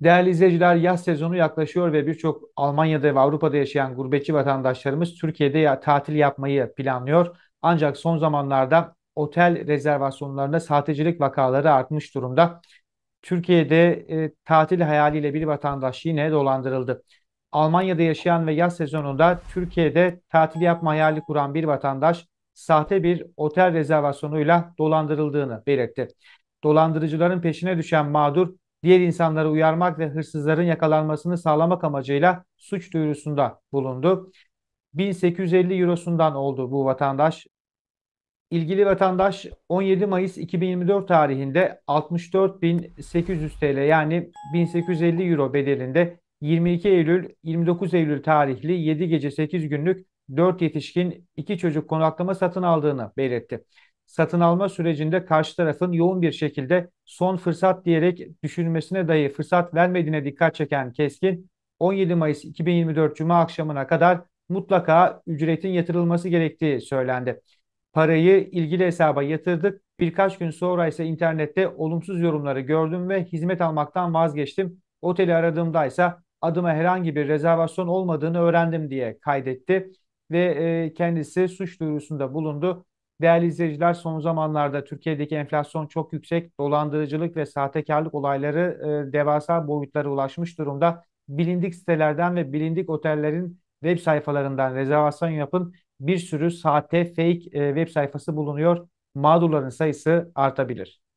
Değerli izleyiciler, yaz sezonu yaklaşıyor ve birçok Almanya'da ve Avrupa'da yaşayan gurbetçi vatandaşlarımız Türkiye'de ya, tatil yapmayı planlıyor. Ancak son zamanlarda otel rezervasyonlarında sahtecilik vakaları artmış durumda. Türkiye'de e, tatil hayaliyle bir vatandaş yine dolandırıldı. Almanya'da yaşayan ve yaz sezonunda Türkiye'de tatil yapma hayali kuran bir vatandaş sahte bir otel rezervasyonuyla dolandırıldığını belirtti. Dolandırıcıların peşine düşen mağdur diğer insanları uyarmak ve hırsızların yakalanmasını sağlamak amacıyla suç duyurusunda bulundu. 1850 Eurosundan oldu bu vatandaş. İlgili vatandaş 17 Mayıs 2024 tarihinde 64.800 TL yani 1850 Euro bedelinde 22 Eylül 29 Eylül tarihli 7 gece 8 günlük 4 yetişkin 2 çocuk konaklama satın aldığını belirtti satın alma sürecinde karşı tarafın yoğun bir şekilde son fırsat diyerek düşünmesine dahi fırsat vermediğine dikkat çeken Keskin, 17 Mayıs 2024 Cuma akşamına kadar mutlaka ücretin yatırılması gerektiği söylendi. Parayı ilgili hesaba yatırdık. Birkaç gün sonra ise internette olumsuz yorumları gördüm ve hizmet almaktan vazgeçtim. Oteli aradığımda ise adıma herhangi bir rezervasyon olmadığını öğrendim diye kaydetti ve e, kendisi suç duyurusunda bulundu. Değerli izleyiciler son zamanlarda Türkiye'deki enflasyon çok yüksek, dolandırıcılık ve sahtekarlık olayları e, devasa boyutlara ulaşmış durumda. Bilindik sitelerden ve bilindik otellerin web sayfalarından rezervasyon yapın. Bir sürü sahte, fake e, web sayfası bulunuyor. Mağdurların sayısı artabilir.